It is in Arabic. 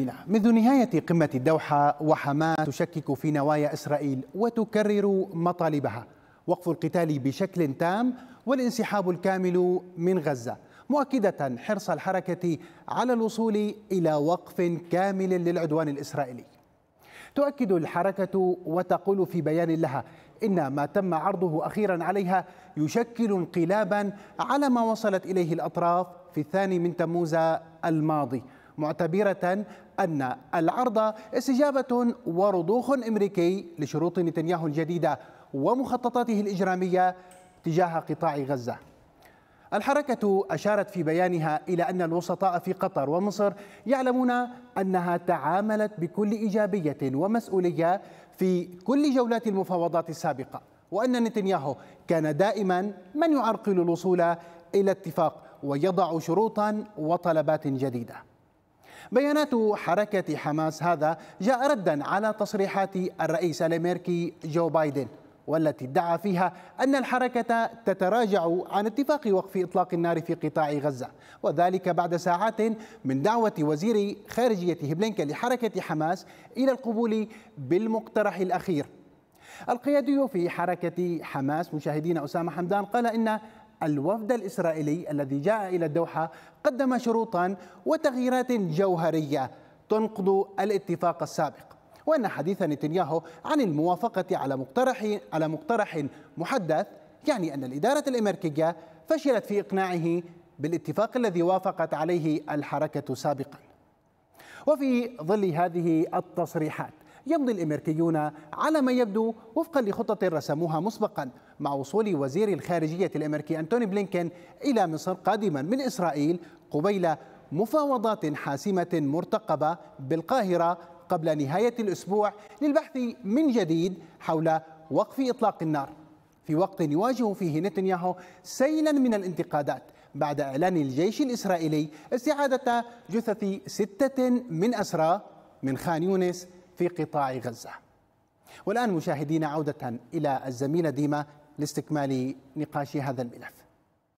نعم. منذ نهاية قمة الدوحة وحماس تشكك في نوايا إسرائيل وتكرر مطالبها وقف القتال بشكل تام والانسحاب الكامل من غزة مؤكدة حرص الحركة على الوصول إلى وقف كامل للعدوان الإسرائيلي تؤكد الحركة وتقول في بيان لها إن ما تم عرضه أخيرا عليها يشكل انقلابا على ما وصلت إليه الأطراف في الثاني من تموز الماضي معتبرة أن العرض استجابة ورضوخ أمريكي لشروط نتنياهو الجديدة ومخططاته الإجرامية تجاه قطاع غزة الحركة أشارت في بيانها إلى أن الوسطاء في قطر ومصر يعلمون أنها تعاملت بكل إيجابية ومسؤولية في كل جولات المفاوضات السابقة وأن نتنياهو كان دائما من يعرقل الوصول إلى اتفاق ويضع شروطا وطلبات جديده بيانات حركة حماس هذا جاء ردا على تصريحات الرئيس الأمريكي جو بايدن والتي ادعى فيها أن الحركة تتراجع عن اتفاق وقف إطلاق النار في قطاع غزة وذلك بعد ساعات من دعوة وزير خارجية بلينكن لحركة حماس إلى القبول بالمقترح الأخير القيادي في حركة حماس مشاهدين أسامة حمدان قال إن الوفد الإسرائيلي الذي جاء إلى الدوحة قدم شروطا وتغييرات جوهرية تنقض الاتفاق السابق وأن حديث نتنياهو عن الموافقة على مقترح على مقترح محدث يعني أن الإدارة الأمريكية فشلت في إقناعه بالاتفاق الذي وافقت عليه الحركة سابقا وفي ظل هذه التصريحات يمضي الامريكيون على ما يبدو وفقا لخطه رسموها مسبقا مع وصول وزير الخارجيه الامريكي انتوني بلينكن الى مصر قادما من اسرائيل قبيل مفاوضات حاسمه مرتقبه بالقاهره قبل نهايه الاسبوع للبحث من جديد حول وقف اطلاق النار في وقت يواجه فيه نتنياهو سيلا من الانتقادات بعد إعلان الجيش الإسرائيلي استعادة جثث ستة من أسرى من خان يونس في قطاع غزة والآن مشاهدينا عودة إلى الزميلة ديما لاستكمال نقاش هذا الملف